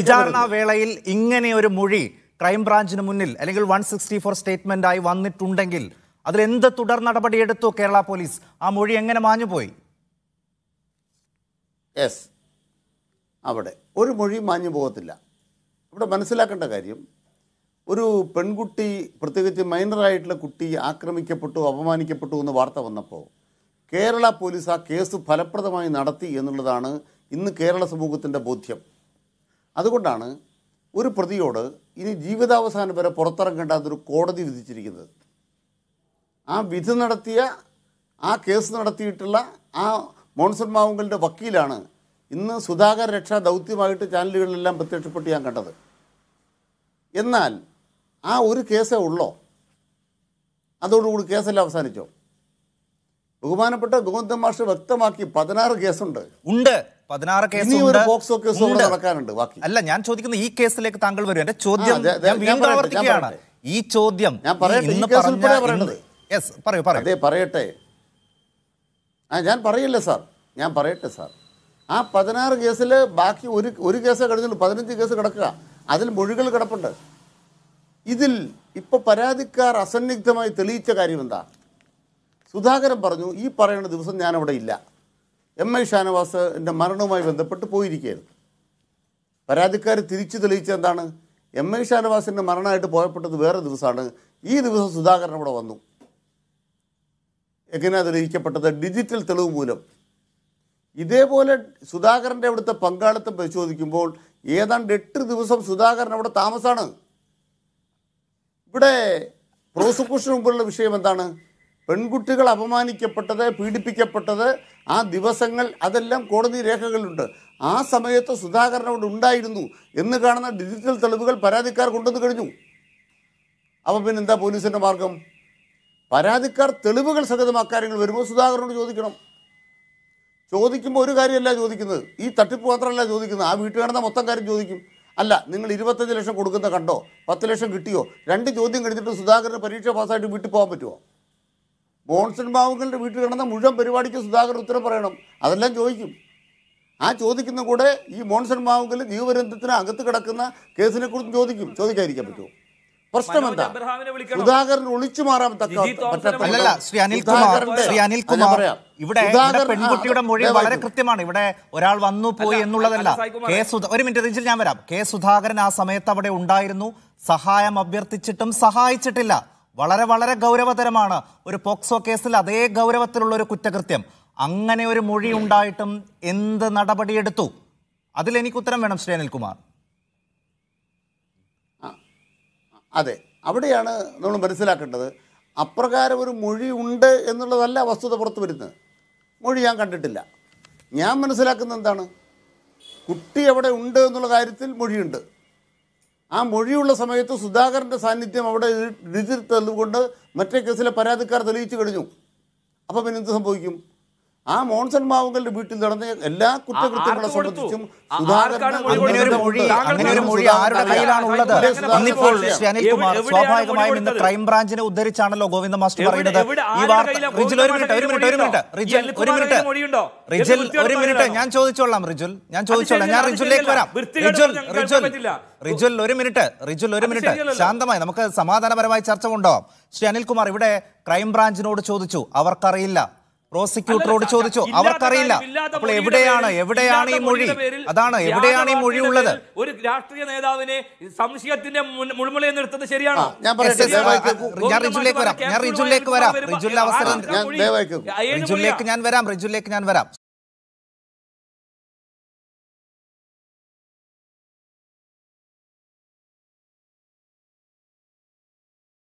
വിചാരണ വേളയിൽ ഇങ്ങനെ ഒരു മൊഴി ക്രൈംബ്രാഞ്ചിന് മുന്നിൽ അല്ലെങ്കിൽ വൺ സിക്സ്റ്റി ഫോർ ആയി വന്നിട്ടുണ്ടെങ്കിൽ അതിൽ എന്ത് തുടർ നടപടിയെടുത്തു കേരള പോലീസ് ആ മൊഴി എങ്ങനെ മാഞ്ഞുപോയി യെസ് അവിടെ ഒരു മൊഴി മാഞ്ഞു പോകത്തില്ല ഇവിടെ മനസ്സിലാക്കേണ്ട കാര്യം ഒരു പെൺകുട്ടി പ്രത്യേകിച്ച് മൈനറായിട്ടുള്ള കുട്ടി ആക്രമിക്കപ്പെട്ടു അപമാനിക്കപ്പെട്ടു എന്ന് വാർത്ത വന്നപ്പോൾ കേരള പോലീസ് ആ കേസ് ഫലപ്രദമായി നടത്തി എന്നുള്ളതാണ് ഇന്ന് കേരള സമൂഹത്തിൻ്റെ ബോധ്യം അതുകൊണ്ടാണ് ഒരു പ്രതിയോട് ഇനി ജീവിതാവസാനം വരെ പുറത്തിറങ്ങേണ്ടാത്തൊരു കോടതി വിധിച്ചിരിക്കുന്നത് ആ വിധി നടത്തിയ ആ കേസ് നടത്തിയിട്ടുള്ള ആ മോൺസൺ മാവുങ്കലിൻ്റെ വക്കീലാണ് ഇന്ന് സുധാകർ രക്ഷാ ദൗത്യമായിട്ട് ചാനലുകളിലെല്ലാം പ്രത്യക്ഷപ്പെട്ട് ഞാൻ കണ്ടത് എന്നാൽ ആ ഒരു കേസേ ഉള്ളോ അതോടുകൂടി കേസെല്ലാം അവസാനിച്ചോ ബഹുമാനപ്പെട്ട ഗോവിന്ദ മാഷ് വ്യക്തമാക്കി പതിനാറ് കേസുണ്ട് ഉണ്ട് പതിനാറ് കേസ് ബാക്കി അല്ല ഞാൻ ചോദിക്കുന്ന ഈ കേസിലേക്ക് താങ്കൾ വരും എന്റെ ചോദ്യം ഞാൻ വീണ്ടും ആവർത്തിക്കുകയാണ് ഈ ചോദ്യം ഞാൻ പറയട്ടെ പറയൂ പറയൂ അതെ പറയട്ടെ ആ ഞാൻ പറയില്ലേ സാർ ഞാൻ പറയട്ടെ സാർ ആ പതിനാറ് കേസിൽ ബാക്കി ഒരു ഒരു കേസേ കിടക്കുന്നുള്ളൂ പതിനഞ്ച് കേസ് കിടക്കുക അതിൽ മൊഴികൾ കിടപ്പുണ്ട് ഇതിൽ ഇപ്പൊ പരാതിക്കാർ അസന്നിഗ്ധമായി തെളിയിച്ച കാര്യം എന്താ സുധാകരൻ പറഞ്ഞു ഈ പറയുന്ന ദിവസം ഞാനവിടെ ഇല്ല എം ഐ ഷാനവാസിൻ്റെ മരണവുമായി ബന്ധപ്പെട്ട് പോയിരിക്കുകയായിരുന്നു പരാതിക്കാർ തിരിച്ചു തെളിയിച്ചത് എന്താണ് എം ഐ ഷാനവാസിൻ്റെ മരണമായിട്ട് പോയപ്പെട്ടത് വേറെ ദിവസമാണ് ഈ ദിവസം സുധാകരൻ അവിടെ വന്നു എങ്ങനെയാണ് തെളിയിക്കപ്പെട്ടത് ഡിജിറ്റൽ തെളിവ് മൂലം ഇതേപോലെ സുധാകരൻ്റെ അവിടുത്തെ പങ്കാളിത്തം പരിശോധിക്കുമ്പോൾ ഏതാണ്ട് എട്ട് ദിവസം സുധാകരൻ അവിടെ താമസമാണ് ഇവിടെ പ്രോസിക്യൂഷന് മുമ്പുള്ള വിഷയം എന്താണ് പെൺകുട്ടികൾ അപമാനിക്കപ്പെട്ടത് പീഡിപ്പിക്കപ്പെട്ടത് ആ ദിവസങ്ങൾ അതെല്ലാം കോടതി രേഖകളുണ്ട് ആ സമയത്ത് സുധാകരൻ അവിടെ ഉണ്ടായിരുന്നു എന്ന് കാണുന്ന ഡിജിറ്റൽ തെളിവുകൾ പരാതിക്കാർ കൊണ്ടുവന്ന് കഴിഞ്ഞു പിന്നെ പിന്നെന്താ പോലീസിൻ്റെ മാർഗം പരാതിക്കാർ തെളിവുകൾ സഹിതം വരുമ്പോൾ സുധാകരനോട് ചോദിക്കണം ചോദിക്കുമ്പോൾ ഒരു കാര്യമല്ല ചോദിക്കുന്നത് ഈ തട്ടിപ്പ് മാത്രമല്ല ചോദിക്കുന്നത് ആ വീട്ടിൽ നടന്ന മൊത്തം കാര്യം ചോദിക്കും അല്ല നിങ്ങൾ ഇരുപത്തഞ്ച് ലക്ഷം കൊടുക്കുന്ന കണ്ടോ പത്ത് ലക്ഷം കിട്ടിയോ രണ്ട് ചോദ്യം കഴിഞ്ഞിട്ട് സുധാകരന് പരീക്ഷ പാസ്സായിട്ട് വീട്ടിൽ പോകാൻ പറ്റുമോ മോൺസൺ ബാബുക്കലിൻ്റെ വീട്ടിൽ കിടന്ന മുഴുവൻ പരിപാടിക്ക് സുധാകർ ഉത്തരം പറയണം അതെല്ലാം ചോദിക്കും ആ ചോദിക്കുന്ന കൂടെ ഈ മോൺസൺ ബാബുക്കൽ ജീവരന്ധത്തിന് അകത്ത് കിടക്കുന്ന കേസിനെ കുറിച്ച് ചോദിക്കും ചോദിക്കാതിരിക്കാൻ പറ്റുമോ പ്രശ്നം എന്താ സുധാകരൻ ഒളിച്ചു മാറാൻ തക്കാത്ത ഇവിടെ പെൺകുട്ടിയുടെ മൊഴി വളരെ കൃത്യമാണ് ഇവിടെ ഒരാൾ വന്നു പോയി എന്നുള്ളതല്ല കെ സുധ ഒരു മിനിറ്റ് റീച്ചിൽ ഞാൻ വരാം കെ സുധാകരൻ ആ സമയത്ത് അവിടെ ഉണ്ടായിരുന്നു സഹായം അഭ്യർത്ഥിച്ചിട്ടും സഹായിച്ചിട്ടില്ല വളരെ വളരെ ഗൗരവതരമാണ് ഒരു പോക്സോ കേസിൽ അതേ ഗൗരവത്തിലുള്ള ഒരു കുറ്റകൃത്യം അങ്ങനെ ഒരു മൊഴി ഉണ്ടായിട്ടും എന്ത് നടപടിയെടുത്തു അതിൽ എനിക്ക് ഉത്തരം വേണം ശ്രീ അനിൽകുമാർ അതെ അവിടെയാണ് നമ്മൾ മനസ്സിലാക്കേണ്ടത് അപ്രകാരം ഒരു മൊഴി ഉണ്ട് എന്നുള്ളതല്ല വസ്തുത പുറത്തു വരുന്നത് മൊഴി ഞാൻ കണ്ടിട്ടില്ല ഞാൻ മനസ്സിലാക്കുന്നത് എന്താണ് കുട്ടി എവിടെ ഉണ്ട് എന്നുള്ള കാര്യത്തിൽ മൊഴിയുണ്ട് ആ മൊഴിയുള്ള സമയത്ത് സുധാകരൻ്റെ സാന്നിധ്യം അവിടെ ഇടിച്ചിരുത്തതുകൊണ്ട് മറ്റേ കേസിലെ പരാതിക്കാർ തെളിയിച്ചു കഴിഞ്ഞു അപ്പം പിന്നെ എന്ത് സംഭവിക്കും ആ മോൺസൺ മാവുകളുടെ വീട്ടിൽ നടന്ന എല്ലാ കുറ്റകൃത്യങ്ങളെ സംബന്ധിച്ചും ശ്രീ സ്വാഭാവികമായും ഇന്ന് ക്രൈംബ്രാഞ്ചിനെ ഉദ്ധരിച്ചാണല്ലോ ഗോവിന്ദ മാസ്റ്റർ പറയുന്നത് ഈ വാർത്ത റിജിൽ ഒരു മിനിറ്റ് ഒരു മിനിറ്റ് ഒരു മിനിറ്റ് റിജിൽ ഒരു മിനിറ്റ് റിജിൽ ഒരു മിനിറ്റ് ഞാൻ ചോദിച്ചോളാം റിജുൽ ഞാൻ ചോദിച്ചോളാം ഞാൻ റിജുലേക്ക് വരാം റിജുൽ റിജുൽ റിജുൽ ഒരു മിനിറ്റ് റിജുൽ ഒരു മിനിറ്റ് ശാന്തമായി നമുക്ക് സമാധാനപരമായി ചർച്ച കൊണ്ടുപോകാം ശ്രീ അനിൽകുമാർ ഇവിടെ ക്രൈംബ്രാഞ്ചിനോട് ചോദിച്ചു അവർക്കറിയില്ല പ്രോസിക്യൂട്ടറോട് ചോദിച്ചോ അവർക്കറിയില്ല അപ്പോൾ എവിടെയാണ് എവിടെയാണ് ഈ മൊഴി അതാണ് എവിടെയാണ് ഈ മൊഴി ഉള്ളത് ഒരു രാഷ്ട്രീയ നേതാവിനെ സംശയത്തിന്റെ മുൾമുളയെ നിർത്തുന്നത് ശരിയാണോ ഞാൻ റിജുലേക്ക് വരാം ഞാൻ റിജുലേക്ക് വരാം റിജുലിന്റെ അവസരം റിജുലേക്ക് ഞാൻ വരാം റിജുലേക്ക് ഞാൻ വരാം